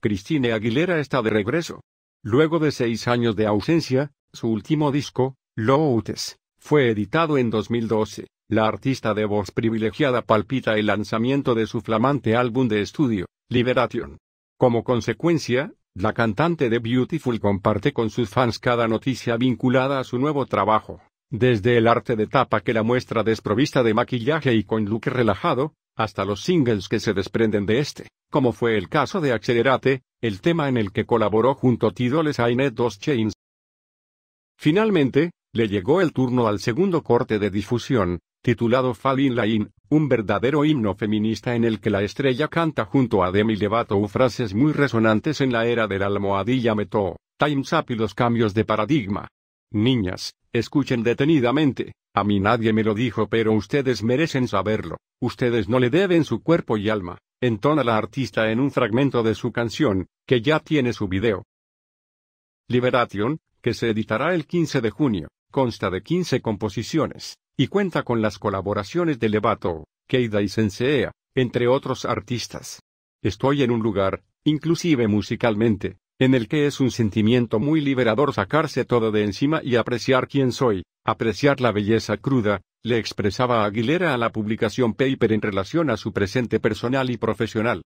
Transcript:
Christine Aguilera está de regreso. Luego de seis años de ausencia, su último disco, Loutes, fue editado en 2012. La artista de voz privilegiada palpita el lanzamiento de su flamante álbum de estudio, Liberation. Como consecuencia, la cantante de Beautiful comparte con sus fans cada noticia vinculada a su nuevo trabajo, desde el arte de tapa que la muestra desprovista de maquillaje y con look relajado, hasta los singles que se desprenden de este como fue el caso de Accelerate, el tema en el que colaboró junto a Tidoles Ainet 2 Chains. Finalmente, le llegó el turno al segundo corte de difusión, titulado Fall in Line, un verdadero himno feminista en el que la estrella canta junto a Demi Levato frases muy resonantes en la era de la almohadilla Meto, Time's Up y los cambios de paradigma. Niñas, escuchen detenidamente, a mí nadie me lo dijo pero ustedes merecen saberlo, ustedes no le deben su cuerpo y alma, entona la artista en un fragmento de su canción, que ya tiene su video. Liberation, que se editará el 15 de junio, consta de 15 composiciones, y cuenta con las colaboraciones de Levato, Keida y Sensea, entre otros artistas. Estoy en un lugar, inclusive musicalmente, en el que es un sentimiento muy liberador sacarse todo de encima y apreciar quién soy, apreciar la belleza cruda, le expresaba Aguilera a la publicación Paper en relación a su presente personal y profesional.